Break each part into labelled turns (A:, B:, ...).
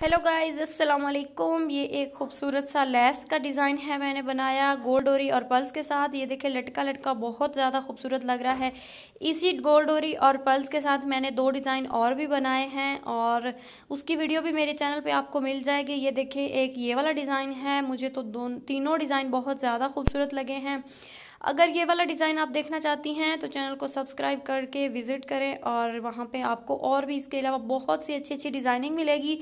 A: hello guys अस्सलाम वालेकुम ये एक खूबसूरत सा लेस का डिज़ाइन है मैंने बनाया गोल्ड डोरी और पल्स के साथ ये देखे लटका लटका बहुत ज़्यादा खूबसूरत लग रहा है इसी गोल्ड डोरी और पल्स के साथ मैंने दो डिज़ाइन और भी बनाए हैं और उसकी वीडियो भी मेरे चैनल पे आपको मिल जाएगी ये देखे एक ये वाला डिज़ाइन है मुझे तो दो तीनों डिज़ाइन बहुत ज़्यादा खूबसूरत लगे हैं अगर ये वाला डिज़ाइन आप देखना चाहती हैं तो चैनल को सब्सक्राइब करके विज़िट करें और वहाँ पे आपको और भी इसके अलावा बहुत सी अच्छी अच्छी डिज़ाइनिंग मिलेगी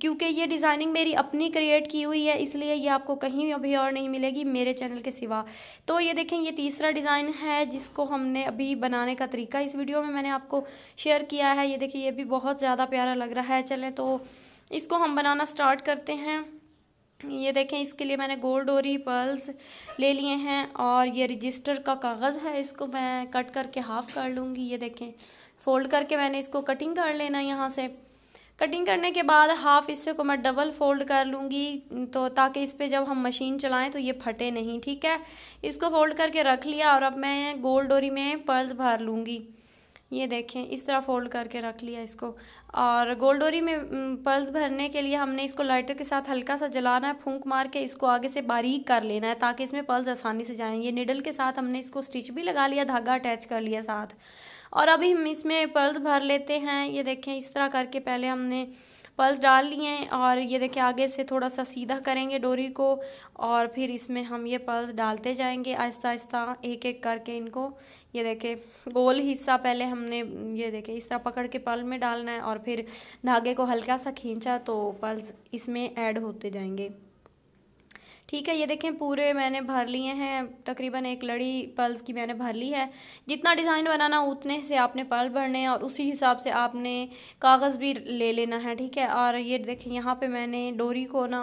A: क्योंकि ये डिज़ाइनिंग मेरी अपनी क्रिएट की हुई है इसलिए ये आपको कहीं अभी और नहीं मिलेगी मेरे चैनल के सिवा तो ये देखें ये तीसरा डिज़ाइन है जिसको हमने अभी बनाने का तरीका इस वीडियो में मैंने आपको शेयर किया है ये देखिए ये भी बहुत ज़्यादा प्यारा लग रहा है चलें तो इसको हम बनाना स्टार्ट करते हैं ये देखें इसके लिए मैंने गोल्ड और पर्ल्स ले लिए हैं और ये रजिस्टर का कागज़ है इसको मैं कट करके हाफ़ कर लूँगी ये देखें फोल्ड करके मैंने इसको कटिंग कर लेना यहाँ से कटिंग करने के बाद हाफ इससे को मैं डबल फोल्ड कर लूँगी तो ताकि इस पर जब हम मशीन चलाएं तो ये फटे नहीं ठीक है इसको फोल्ड करके रख लिया और अब मैं गोल्ड डोरी में पर्ल्स भर लूँगी ये देखें इस तरह फोल्ड करके रख लिया इसको और गोल्डोरी में पर्ल्स भरने के लिए हमने इसको लाइटर के साथ हल्का सा जलाना है फूंक मार के इसको आगे से बारीक कर लेना है ताकि इसमें पर्ल्स आसानी से जाएं ये निडल के साथ हमने इसको स्टिच भी लगा लिया धागा अटैच कर लिया साथ और अभी हम इसमें पर्ल्स भर लेते हैं ये देखें इस तरह करके पहले हमने पल्स डाल लिए हैं और ये देखिए आगे से थोड़ा सा सीधा करेंगे डोरी को और फिर इसमें हम ये पल्स डालते जाएंगे आहिस्ता आहिस्ता एक एक करके इनको ये देखें गोल हिस्सा पहले हमने ये देखे इस तरह पकड़ के पल में डालना है और फिर धागे को हल्का सा खींचा तो पल्स इसमें ऐड होते जाएंगे ठीक है ये देखें पूरे मैंने भर लिए हैं तकरीबन एक लड़ी पल्स की मैंने भर ली है जितना डिज़ाइन बनाना उतने से आपने पल भरने हैं और उसी हिसाब से आपने कागज़ भी ले लेना है ठीक है और ये देखें यहाँ पे मैंने डोरी को ना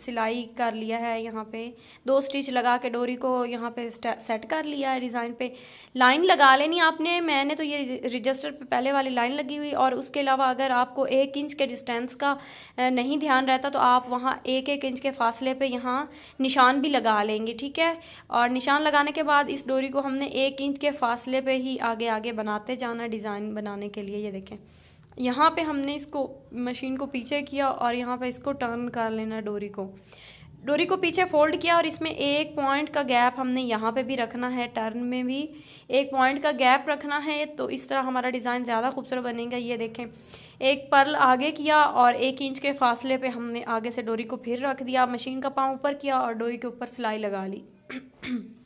A: सिलाई कर लिया है यहाँ पे दो स्टिच लगा के डोरी को यहाँ पे सेट कर लिया है डिज़ाइन पे लाइन लगा लेनी आपने मैंने तो ये रजिस्टर पे पहले वाली लाइन लगी हुई और उसके अलावा अगर आपको एक इंच के डिस्टेंस का नहीं ध्यान रहता तो आप वहाँ एक एक इंच के फासले पे यहाँ निशान भी लगा लेंगे ठीक है और निशान लगाने के बाद इस डोरी को हमने एक इंच के फासले पर ही आगे आगे बनाते जाना डिज़ाइन बनाने के लिए ये देखें यहाँ पे हमने इसको मशीन को पीछे किया और यहाँ पे इसको टर्न कर लेना डोरी को डोरी को पीछे फोल्ड किया और इसमें एक पॉइंट का गैप हमने यहाँ पे भी रखना है टर्न में भी एक पॉइंट का गैप रखना है तो इस तरह हमारा डिज़ाइन ज़्यादा खूबसूरत बनेगा ये देखें एक पर्ल आगे किया और एक इंच के फासले पे हमने आगे से डोरी को फिर रख दिया मशीन का पाँव ऊपर किया और डोरी के ऊपर सिलाई लगा ली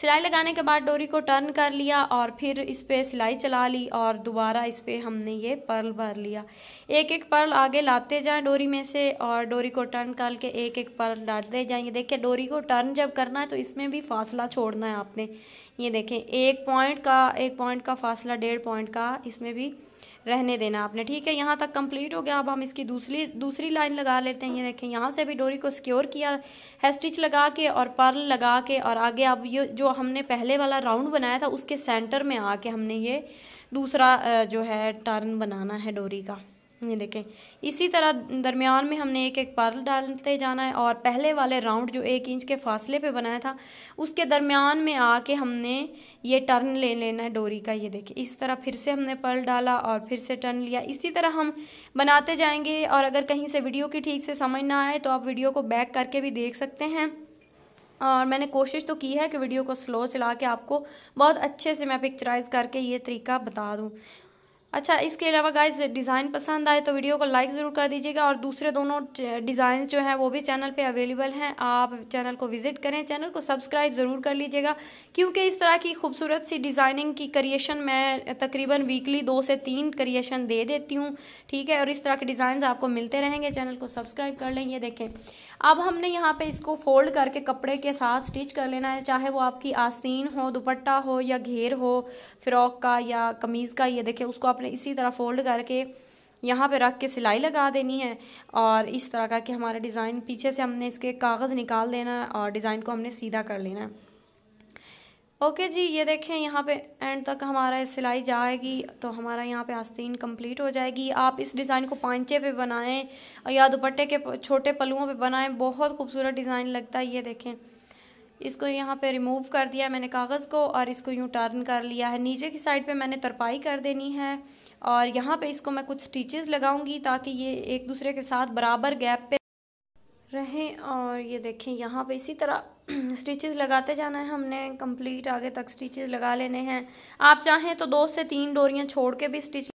A: सिलाई लगाने के बाद डोरी को टर्न कर लिया और फिर इस पर सिलाई चला ली और दोबारा इस पर हमने ये पर्ल भर लिया एक एक पर्ल आगे लाते जाएं डोरी में से और डोरी को टर्न करके एक एक पर्ल डालते जाएंगे देखिए डोरी को टर्न जब करना है तो इसमें भी फासला छोड़ना है आपने ये देखें एक पॉइंट का एक पॉइंट का फासला डेढ़ पॉइंट का इसमें भी रहने देना आपने ठीक है यहाँ तक कंप्लीट हो गया अब हम इसकी दूसरी दूसरी लाइन लगा लेते हैं ये देखें यहाँ से भी डोरी को सिक्योर किया है स्टिच लगा के और पर्ल लगा के और आगे अब ये जो हमने पहले वाला राउंड बनाया था उसके सेंटर में आके हमने ये दूसरा जो है टर्न बनाना है डोरी का ये देखें इसी तरह दरमियान में हमने एक एक पर्ल डालते जाना है और पहले वाले राउंड जो एक इंच के फासले पे बनाया था उसके दरमियान में आके हमने ये टर्न ले लेना है डोरी का ये देखें इस तरह फिर से हमने पर्ल डाला और फिर से टर्न लिया इसी तरह हम बनाते जाएंगे और अगर कहीं से वीडियो की ठीक से समझ ना आए तो आप वीडियो को बैक करके भी देख सकते हैं और मैंने कोशिश तो की है कि वीडियो को स्लो चला के आपको बहुत अच्छे से मैं पिक्चराइज़ करके ये तरीका बता दूँ अच्छा इसके अलावा गाइज डिज़ाइन पसंद आए तो वीडियो को लाइक ज़रूर कर दीजिएगा और दूसरे दोनों डिज़ाइन जो हैं वो भी चैनल पे अवेलेबल हैं आप चैनल को विज़िट करें चैनल को सब्सक्राइब ज़रूर कर लीजिएगा क्योंकि इस तरह की खूबसूरत सी डिज़ाइनिंग की क्रिएशन मैं तकरीबन वीकली दो से तीन क्रिएशन दे देती हूँ ठीक है और इस तरह के डिज़ाइन आपको मिलते रहेंगे चैनल को सब्सक्राइब कर लें ये देखें अब हमने यहाँ पर इसको फोल्ड करके कपड़े के साथ स्टिच कर लेना है चाहे वो आपकी आस्तीन हो दुपट्टा हो या घेर हो फ्रॉक का या कमीज़ का ये देखें उसको आप आपने इसी तरह फोल्ड करके यहाँ पे रख के सिलाई लगा देनी है और इस तरह करके हमारा डिज़ाइन पीछे से हमने इसके कागज़ निकाल देना है और डिज़ाइन को हमने सीधा कर लेना है ओके जी ये देखें यहाँ पे एंड तक हमारा सिलाई जाएगी तो हमारा यहाँ पे आस्तीन कंप्लीट हो जाएगी आप इस डिज़ाइन को पांचे पे बनाएं या दुपट्टे के छोटे पलुओं पे बनाएं बहुत खूबसूरत डिज़ाइन लगता है ये देखें इसको यहाँ पे रिमूव कर दिया मैंने कागज़ को और इसको यूँ टर्न कर लिया है नीचे की साइड पे मैंने तरपाई कर देनी है और यहाँ पे इसको मैं कुछ स्टिचेस लगाऊंगी ताकि ये एक दूसरे के साथ बराबर गैप पे रहें और ये देखें यहाँ पे इसी तरह स्टिचेस लगाते जाना है हमने कंप्लीट आगे तक स्टिचेस लगा लेने हैं आप चाहें तो दो से तीन डोरियाँ छोड़ के भी स्टिच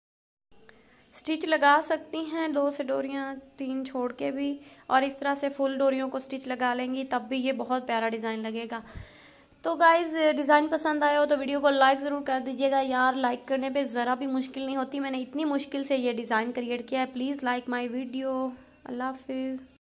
A: स्टिच लगा सकती हैं दो से डोरियाँ तीन छोड़ के भी और इस तरह से फुल डोरियों को स्टिच लगा लेंगी तब भी ये बहुत प्यारा डिज़ाइन लगेगा तो गाइज़ डिज़ाइन पसंद आया हो तो वीडियो को लाइक ज़रूर कर दीजिएगा यार लाइक करने पे ज़रा भी मुश्किल नहीं होती मैंने इतनी मुश्किल से ये डिज़ाइन क्रिएट किया है प्लीज़ लाइक माई वीडियो अल्लाह हाफिज़